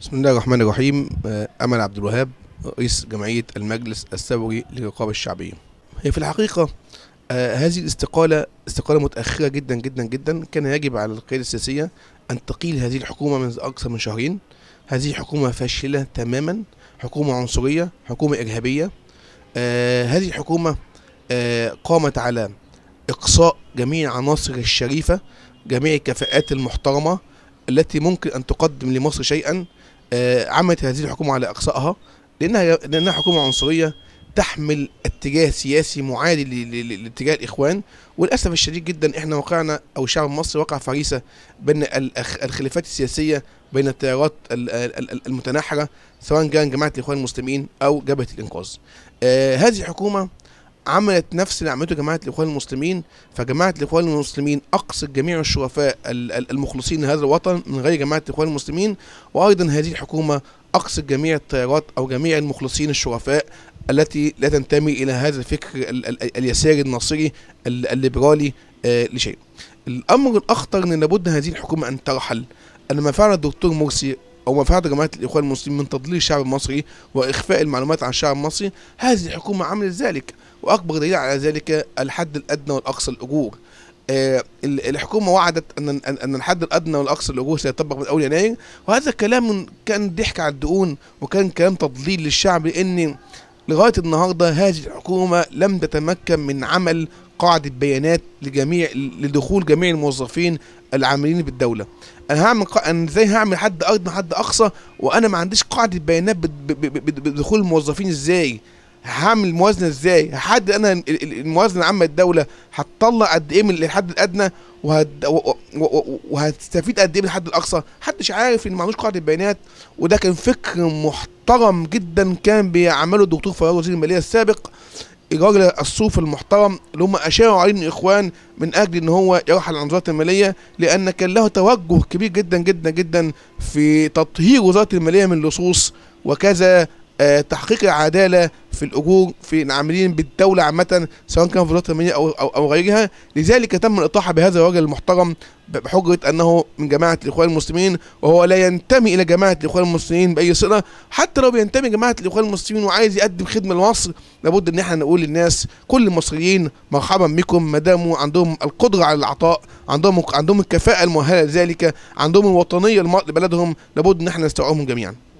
بسم الله الرحمن الرحيم آه، أمل عبد الوهاب رئيس جمعية المجلس الثوري للرقابة الشعبية هي في الحقيقة آه، هذه الاستقالة استقالة متأخرة جدا جدا جدا كان يجب على القيادة السياسية أن تقيل هذه الحكومة منذ أكثر من شهرين هذه حكومة فاشلة تماما حكومة عنصرية حكومة إرهابية آه، هذه الحكومة قامت على إقصاء جميع عناصر الشريفة جميع الكفاءات المحترمة التي ممكن أن تقدم لمصر شيئا آه، عملت هذه الحكومة على أقصائها لأنها لأنها حكومة عنصرية تحمل اتجاه سياسي معادي لاتجاه الإخوان وللأسف الشديد جدا إحنا وقعنا أو الشعب المصري وقع فريسة بين الخلافات السياسية بين التيارات المتناحرة سواء كان جماعة الإخوان المسلمين أو جبهة الإنقاذ. آه، هذه الحكومة عملت نفس اللي عملته جماعه الاخوان المسلمين فجماعه الاخوان المسلمين أقصد جميع الشرفاء المخلصين لهذا الوطن من غير جماعه الاخوان المسلمين وايضا هذه الحكومه أقصد جميع التيارات او جميع المخلصين الشرفاء التي لا تنتمي الى هذا الفكر اليساري الناصري الليبرالي آه، لشيء. الامر الاخطر ان لابد هذه الحكومه ان ترحل ان ما فعل الدكتور مرسي او ما فعل جماعه الاخوان المسلمين من تضليل الشعب المصري واخفاء المعلومات عن الشعب المصري هذه الحكومه عملت ذلك واكبر دليل على ذلك الحد الادنى والاقصى للاجور آه، الحكومة وعدت أن أن الحد الأدنى والأقصى للأجور سيطبق من أول يناير وهذا كلام كان ضحك على الدقون وكان كلام تضليل للشعب لأن لغاية النهاردة هذه الحكومة لم تتمكن من عمل قاعدة بيانات لجميع لدخول جميع الموظفين العاملين بالدولة أنا هعمل قا... أنا إزاي هعمل حد أدنى حد أقصى وأنا ما عنديش قاعدة بيانات بدخول الموظفين إزاي هعمل الموازنه ازاي هحدد انا الموازنه العامه للدوله هتطلع قد ايه من الحد الادنى وهتستفيد قد ايه من الحد الاقصى محدش عارف ان ما عندوش قاعده بيانات وده كان فكر محترم جدا كان بيعمله الدكتور فراج وزير الماليه السابق الراجل الصوف المحترم اللي هم اشاروا عليه من الاخوان من اجل ان هو يرحل عن وزاره الماليه لان كان له توجه كبير جدا جدا جدا في تطهير وزاره الماليه من اللصوص وكذا آه، تحقيق العداله في الاجور في العاملين بالدوله عامه سواء كان في الولايات المتحده او او, أو غيرها لذلك تم الاطاحه بهذا الرجل المحترم بحجه انه من جماعه الاخوان المسلمين وهو لا ينتمي الى جماعه الاخوان المسلمين باي صله حتى لو بينتمي جماعه الاخوان المسلمين وعايز يقدم خدمه لمصر لابد ان احنا نقول للناس كل المصريين مرحبا بكم ما داموا عندهم القدره على العطاء عندهم عندهم الكفاءه المؤهله لذلك عندهم الوطنيه لبلدهم لابد ان احنا نستوعبهم جميعا